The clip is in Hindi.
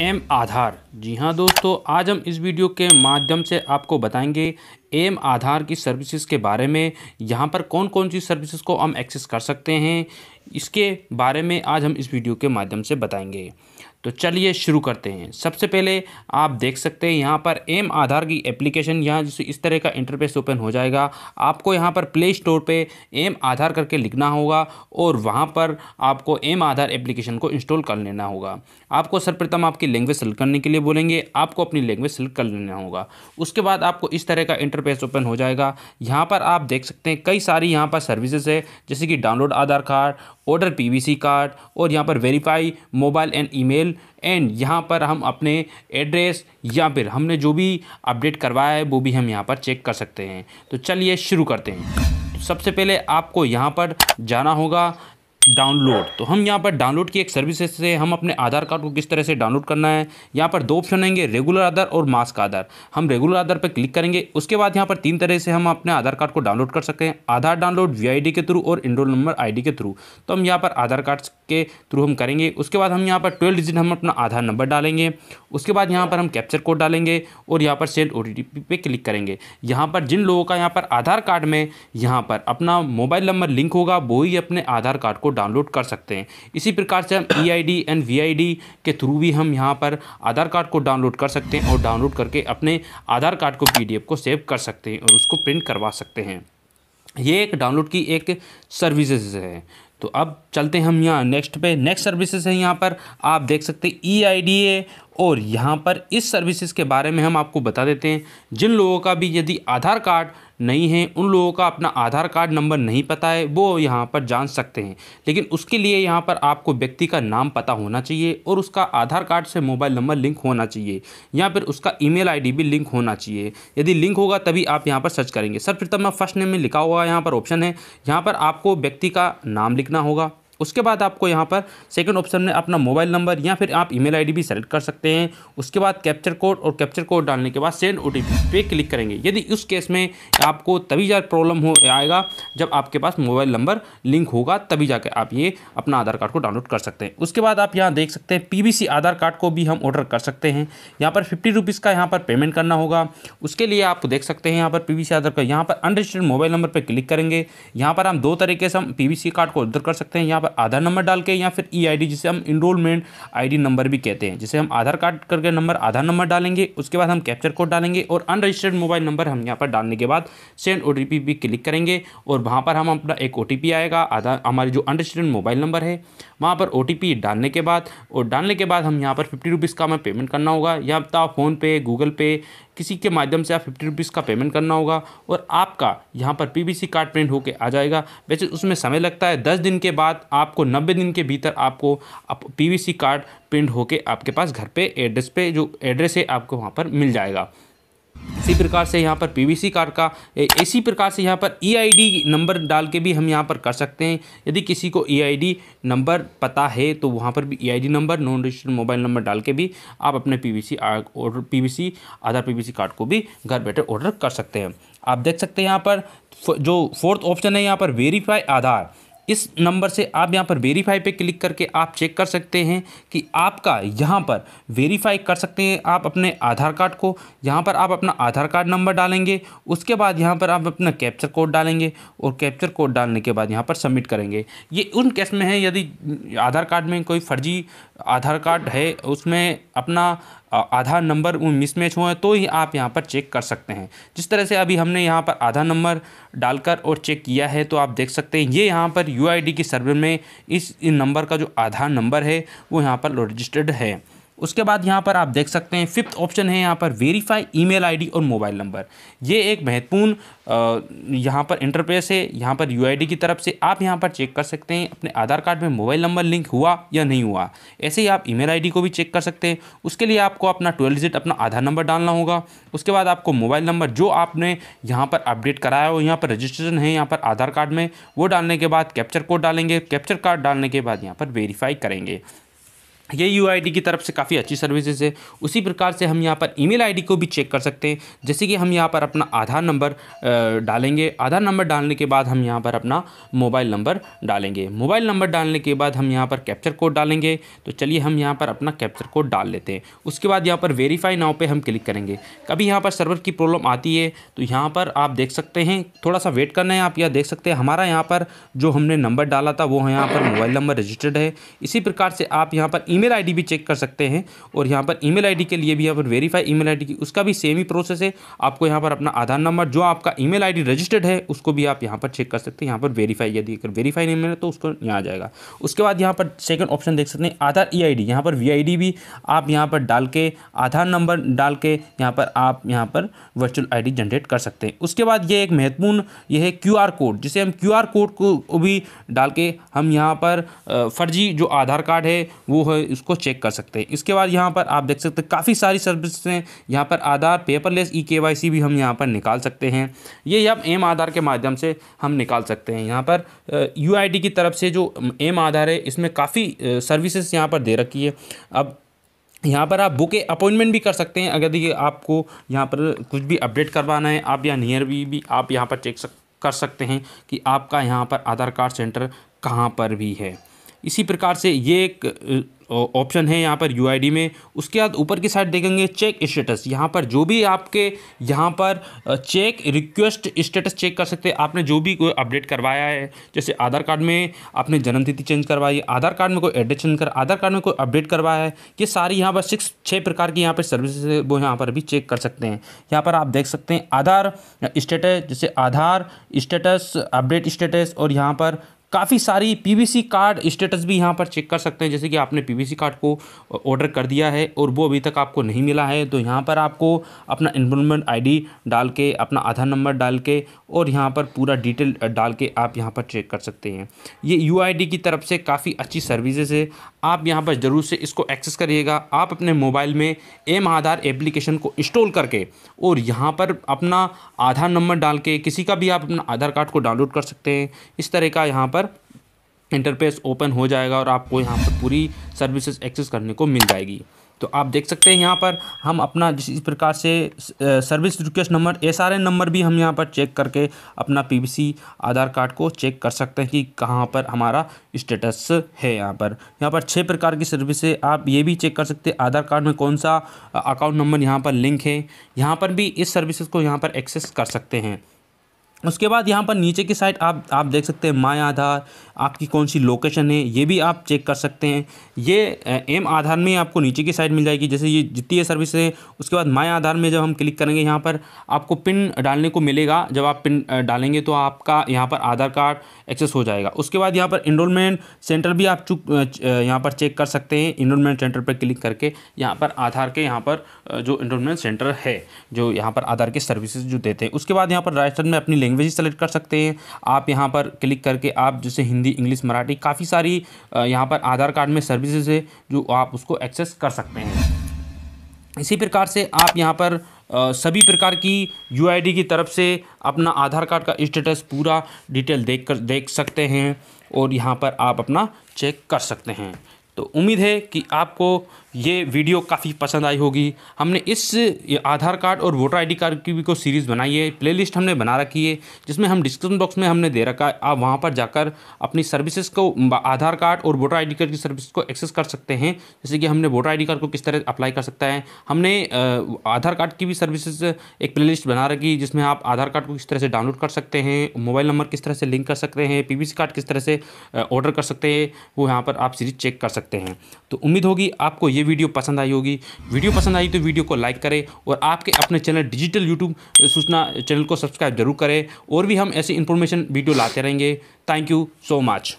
एम आधार जी हाँ दोस्तों आज हम इस वीडियो के माध्यम से आपको बताएंगे एम आधार की सर्विसेज के बारे में यहाँ पर कौन कौन सी सर्विसेज को हम एक्सेस कर सकते हैं इसके बारे में आज हम इस वीडियो के माध्यम से बताएंगे तो चलिए शुरू करते हैं सबसे पहले आप देख सकते हैं यहाँ पर एम आधार की एप्लीकेशन यहाँ जैसे इस तरह का इंटरफेस ओपन हो जाएगा आपको यहाँ पर प्ले स्टोर पे एम आधार करके लिखना होगा और वहाँ पर आपको एम आधार एप्लीकेशन को इंस्टॉल कर लेना होगा आपको सर्वप्रथम आपकी लैंग्वेज सेलेक्ट करने के लिए बोलेंगे आपको अपनी लैंग्वेज सेलेक्ट कर लेना होगा उसके बाद आपको इस तरह का इंटरफेस ओपन हो जाएगा यहाँ पर आप देख सकते हैं कई सारी यहाँ पर सर्विसेज है जैसे कि download Aadhaar card order PVC card और यहाँ पर verify mobile and email and यहाँ पर हम अपने एड्रेस या फिर हमने जो भी अपडेट करवाया है वो भी हम यहाँ पर चेक कर सकते हैं तो चलिए शुरू करते हैं सबसे पहले आपको यहाँ पर जाना होगा डाउनलोड तो हम यहाँ पर डाउनलोड की एक सर्विस से हम अपने आधार कार्ड को किस तरह से डाउनलोड करना है यहाँ पर दो ऑप्शन आएंगे रेगुलर आधार और मास्क आधार हम रेगुलर आधार पर क्लिक करेंगे उसके बाद यहाँ पर तीन तरह से हम अपने आधार कार्ड को डाउनलोड कर सकते हैं आधार डाउनलोड वी के थ्रू और इनरोल नंबर आई के थ्रू तो हम यहाँ पर आधार कार्ड के थ्रू हम करेंगे उसके बाद हम यहाँ पर ट्वेल्व डिजिट हम अपना आधार नंबर डालेंगे उसके बाद यहाँ पर हम कैप्चर कोड डालेंगे और यहाँ पर सेंड ओ पे क्लिक करेंगे यहाँ पर जिन लोगों का यहाँ पर आधार कार्ड में यहाँ पर अपना मोबाइल नंबर लिंक होगा वो ही अपने आधार कार्ड को डाउनलोड कर सकते हैं इसी प्रकार से हम E I D and V I D के थ्रू भी हम यहाँ पर आधार कार्ड को डाउनलोड कर सकते हैं और डाउनलोड करके अपने आधार कार्ड को पी डी एफ को सेव कर सकते हैं और उसको प्रिंट करवा सकते हैं ये एक डाउनलोड की एक सर्विसेज है तो अब चलते हैं हम यहाँ नेक्स्ट पे नेक्स्ट सर्विसेज है यहाँ पर आप देख सकते हैं ई आई डी ए और यहाँ पर इस सर्विसेज के बारे में हम आपको बता देते हैं जिन लोगों का भी यदि आधार कार्ड नहीं हैं उन लोगों का अपना आधार कार्ड नंबर नहीं पता है वो यहाँ पर जान सकते हैं लेकिन उसके लिए यहाँ पर आपको व्यक्ति का नाम पता होना चाहिए और उसका आधार कार्ड से मोबाइल नंबर लिंक होना चाहिए या फिर उसका ई मेल भी लिंक होना चाहिए यदि लिंक होगा तभी आप यहाँ पर सर्च करेंगे सर फिर तब फर्स्ट नेम में लिखा हुआ यहाँ पर ऑप्शन है यहाँ पर आपको व्यक्ति का नाम लिखना होगा उसके बाद आपको यहाँ पर सेकंड ऑप्शन में अपना मोबाइल नंबर या फिर आप ईमेल आईडी भी सेलेक्ट कर सकते हैं उसके बाद कैप्चर कोड और कैप्चर कोड डालने के बाद सेंड ओ पे क्लिक करेंगे यदि उस केस में आपको तभी जा प्रॉब्लम हो आएगा जब आपके पास मोबाइल नंबर लिंक होगा तभी जाकर आप ये अपना आधार कार्ड को डाउनलोड कर सकते हैं उसके बाद आप यहाँ देख सकते हैं पी आधार कार्ड को भी हम ऑर्डर कर सकते हैं यहाँ पर फिफ्टी रुपीज़ का यहाँ पर पेमेंट करना होगा उसके लिए आप देख सकते हैं यहाँ पर पी आधार कार्ड यहाँ पर अनरजिस्टर्ड मोबाइल नंबर पर क्लिक करेंगे यहाँ पर हम दो तरीके से हम पी कार्ड को ऑर्डर कर सकते हैं यहाँ पर आधार नंबर डाल के या फिर ई e आई जिसे हम इनरोलमेंट आई नंबर भी कहते हैं जिसे हम आधार कार्ड करके नंबर आधार नंबर डालेंगे उसके बाद हम कैप्चर कोड डालेंगे और अनरजिस्टर्ड मोबाइल नंबर हम यहाँ पर डालने के बाद सेंड ओ भी क्लिक करेंगे और वहाँ पर हम अपना एक ओ आएगा आधार हमारे जो अनरजिस्टर्ड मोबाइल नंबर है वहाँ पर ओ डालने के बाद और डालने के बाद हम यहाँ पर फिफ्टी रुपीज़ का हमें पेमेंट करना होगा या आप फ़ोनपे गूगल पे किसी के माध्यम से आप फिफ्टी रुपीज़ का पेमेंट करना होगा और आपका यहाँ पर पीबीसी कार्ड प्रिंट होकर आ जाएगा वैसे उसमें समय लगता है दस दिन के बाद आपको नब्बे दिन के भीतर आपको पीवीसी कार्ड प्रिंट होकर आपके पास घर पे एड्रेस पे जो एड्रेस है आपको वहाँ पर मिल जाएगा इसी प्रकार से यहाँ पर पीवीसी कार्ड का इसी प्रकार से यहाँ पर ईआईडी e नंबर डाल के भी हम यहाँ पर कर सकते हैं यदि किसी को ईआईडी e नंबर पता है तो वहाँ पर भी EID number non registered mobile number डाल के भी आप अपने PVC order PVC Aadhaar PVC card को भी घर बैठे ऑर्डर कर सकते हैं आप देख सकते हैं यहाँ पर जो फोर्थ ऑप्शन है यहाँ पर वेरीफाई आधार इस नंबर से आप यहाँ पर वेरीफाई पे क्लिक करके आप चेक कर सकते हैं कि आपका यहाँ पर वेरीफाई कर सकते हैं आप अपने आधार कार्ड को यहाँ पर आप अपना आधार कार्ड नंबर डालेंगे उसके बाद यहाँ पर आप अपना कैप्चर कोड डालेंगे और कैप्चर कोड डालने के बाद यहाँ पर सबमिट करेंगे ये उन केस में है यदि आधार कार्ड में कोई फर्जी आधार कार्ड है उसमें अपना आधार नंबर मिसमैच हुआ है तो ही आप यहाँ पर चेक कर सकते हैं जिस तरह से अभी हमने यहाँ पर आधार नंबर डालकर और चेक किया है तो आप देख सकते हैं ये यहाँ पर यू की सर्वे में इस नंबर का जो आधार नंबर है वो यहाँ पर रजिस्टर्ड है उसके बाद यहाँ पर आप देख सकते हैं फिफ्थ ऑप्शन है यहाँ पर वेरीफाई ईमेल आईडी और मोबाइल नंबर ये एक महत्वपूर्ण यहाँ पर इंटरप्रेस है यहाँ पर यूआईडी की तरफ से आप यहाँ पर चेक कर सकते हैं अपने आधार कार्ड में मोबाइल नंबर लिंक हुआ या नहीं हुआ ऐसे ही आप ईमेल आईडी को भी चेक कर सकते हैं उसके लिए आपको अपना ट्वेल्व डिजिट अपना आधार नंबर डालना होगा उसके बाद आपको मोबाइल नंबर जो आपने यहाँ पर अपडेट कराया हो यहाँ पर रजिस्ट्रेशन है यहाँ पर आधार कार्ड में वो डालने के बाद कैप्चर कोड डालेंगे कैप्चर कार्ड डालने के बाद यहाँ पर वेरीफाई करेंगे ये यू की तरफ से काफ़ी अच्छी सर्विसेज है उसी प्रकार से हम यहाँ पर ईमेल आईडी को भी चेक कर सकते हैं जैसे कि हम यहाँ पर अपना आधार नंबर डालेंगे आधार नंबर डालने के बाद हम यहाँ पर अपना मोबाइल नंबर डालेंगे मोबाइल नंबर डालने के बाद हम यहाँ पर कैप्चर कोड डालेंगे तो चलिए हम यहाँ पर अपना कैप्चर कोड डाल लेते हैं उसके बाद यहाँ पर वेरीफाई नाव पर हम क्लिक करेंगे कभी यहाँ पर सर्वर की प्रॉब्लम आती है तो यहाँ पर आप देख सकते हैं थोड़ा सा वेट करना है आप यह देख सकते हैं हमारा यहाँ पर जो हमने नंबर डाला था वो यहाँ पर मोबाइल नंबर रजिस्टर्ड है इसी प्रकार से आप यहाँ पर ईमेल आईडी भी चेक कर सकते हैं और यहाँ पर ईमेल आईडी के लिए भी यहाँ पर वेरीफाई ईमेल आईडी की उसका भी सेम ही प्रोसेस है आपको यहाँ पर अपना आधार नंबर जो आपका ईमेल आईडी रजिस्टर्ड है उसको भी आप यहाँ पर चेक कर सकते हैं यहाँ पर वेरीफाई यदि अगर वेरीफाई नहीं मिले तो उसको यहाँ आ जाएगा उसके बाद यहाँ पर सेकेंड ऑप्शन देख सकते हैं आधार ई आई डी पर वी आई डी भी आप यहाँ पर डाल के आधार नंबर डाल के यहाँ पर आप यहाँ पर वर्चुअल आई डी जनरेट कर सकते हैं उसके बाद ये एक महत्वपूर्ण ये है क्यू आर कोड जिसे हम क्यू आर कोड को भी डाल के हम यहाँ पर फर्जी जो आधार कार्ड है वो है इसको चेक कर सकते हैं इसके बाद यहाँ पर आप देख सकते हैं काफ़ी सारी सर्विस हैं यहाँ पर आधार पेपरलेस ई के भी हम यहाँ पर निकाल सकते हैं ये आप एम आधार के माध्यम से हम निकाल सकते हैं यहाँ पर यू की तरफ से जो एम आधार है इसमें काफ़ी सर्विसेज यहाँ पर दे रखी है अब यहाँ पर आप बुक अपॉइंटमेंट भी कर सकते हैं अगर देखिए आपको यहाँ पर कुछ भी अपडेट करवाना है आप या नियर भी, भी आप यहाँ पर चेक सक, कर सकते हैं कि आपका यहाँ पर आधार कार्ड सेंटर कहाँ पर भी है इसी प्रकार से ये एक ऑप्शन है यहाँ पर यू में उसके बाद ऊपर की साइड देखेंगे चेक स्टेटस यहाँ पर जो भी आपके यहाँ पर चेक रिक्वेस्ट स्टेटस चेक कर सकते हैं आपने जो भी कोई अपडेट करवाया है जैसे आधार कार्ड में आपने जन्मतिथि चेंज करवाई आधार कार्ड में कोई एड्रेस चेंज कर आधार कार्ड में कोई अपडेट करवाया है ये सारी यहाँ पर सिक्स छः प्रकार की यहाँ पर सर्विस वो यहाँ पर भी चेक कर सकते हैं यहाँ पर आप देख सकते हैं आधार स्टेटस जैसे आधार स्टेटस अपडेट स्टेटस और यहाँ पर काफ़ी सारी पीवीसी कार्ड स्टेटस भी यहाँ पर चेक कर सकते हैं जैसे कि आपने पीवीसी कार्ड को ऑर्डर कर दिया है और वो अभी तक आपको नहीं मिला है तो यहाँ पर आपको अपना इन्वॉलमेंट आईडी डाल के अपना आधार नंबर डाल के और यहाँ पर पूरा डिटेल डाल के आप यहाँ पर चेक कर सकते हैं ये यू की तरफ से काफ़ी अच्छी सर्विसेज है आप यहाँ पर ज़रूर से इसको एक्सेस करिएगा आप अपने मोबाइल में एम आधार एप्लीकेशन को इंस्टॉल करके और यहाँ पर अपना आधार नंबर डाल के किसी का भी आप अपना आधार कार्ड को डाउनलोड कर सकते हैं इस तरह का यहाँ पर इंटरफेस ओपन हो जाएगा और आपको यहाँ पर पूरी सर्विसेज एक्सेस करने को मिल जाएगी तो आप देख सकते हैं यहाँ पर हम अपना जिस इस प्रकार से service request number S number भी हम यहाँ पर चेक करके अपना पी आधार कार्ड को चेक कर सकते हैं कि कहाँ पर हमारा स्टेटस है यहाँ पर यहाँ पर छः प्रकार की सर्विसेज आप ये भी चेक कर सकते हैं आधार कार्ड में कौन सा अकाउंट नंबर यहाँ पर लिंक है यहाँ पर भी इस सर्विसेज को यहाँ पर एक्सेस कर सकते हैं उसके बाद यहाँ पर नीचे की साइड आप आप देख सकते हैं माय आधार आपकी कौन सी लोकेशन है ये भी आप चेक कर सकते हैं ये एम आधार में आपको नीचे की साइड मिल जाएगी जैसे ये जितनी है सर्विस है उसके बाद माय आधार में जब हम क्लिक करेंगे यहाँ पर आपको पिन डालने को मिलेगा जब आप पिन डालेंगे तो आपका यहाँ पर आधार कार्ड एक्सेस हो जाएगा उसके बाद यहाँ पर इनरोलमेंट सेंटर भी आप चुक यहाँ पर चेक कर सकते हैं इनरोलमेंट सेंटर पर क्लिक करके यहाँ पर आधार के यहाँ पर जो इनरोलमेंट सेंटर है जो यहाँ पर आधार के सर्विसेज जो देते हैं उसके बाद यहाँ पर राजस्थान में अपनी लैंग्वेज लैंग्वेज सेलेक्ट कर सकते हैं आप यहाँ पर क्लिक करके आप जैसे हिंदी इंग्लिश मराठी काफ़ी सारी यहाँ पर आधार कार्ड में सर्विसेज है जो आप उसको एक्सेस कर सकते हैं इसी प्रकार से आप यहाँ पर आ, सभी प्रकार की यू की तरफ से अपना आधार कार्ड का स्टेटस पूरा डिटेल देख कर देख सकते हैं और यहाँ पर आप अपना चेक कर सकते हैं तो उम्मीद है कि आपको ये वीडियो काफ़ी पसंद आई होगी हमने इस आधार कार्ड और वोटर आईडी कार्ड की भी को सीरीज़ बनाई है प्लेलिस्ट हमने बना रखी है जिसमें हम डिस्क्रिप्शन बॉक्स में हमने दे रखा है आप वहाँ पर जाकर अपनी सर्विसेज को आधार कार्ड और वोटर आईडी कार्ड की सर्विस को एक्सेस कर सकते हैं जैसे कि हमने वोटर आई कार्ड को किस तरह अप्लाई कर सकता है हमने आधार कार्ड की भी सर्विसेज एक प्ले बना रखी जिसमें आप आधार कार्ड को किस तरह से डाउनलोड कर सकते हैं मोबाइल नंबर किस तरह से लिंक कर सकते हैं पी कार्ड किस तरह से ऑर्डर कर सकते हैं वो यहाँ पर आप सीरीज चेक कर सकते हैं सकते हैं तो उम्मीद होगी आपको ये वीडियो पसंद आई होगी वीडियो पसंद आई तो वीडियो को लाइक करें और आपके अपने चैनल डिजिटल यूट्यूब सूचना चैनल को सब्सक्राइब जरूर करें और भी हम ऐसी इन्फॉर्मेशन वीडियो लाते रहेंगे थैंक यू सो मच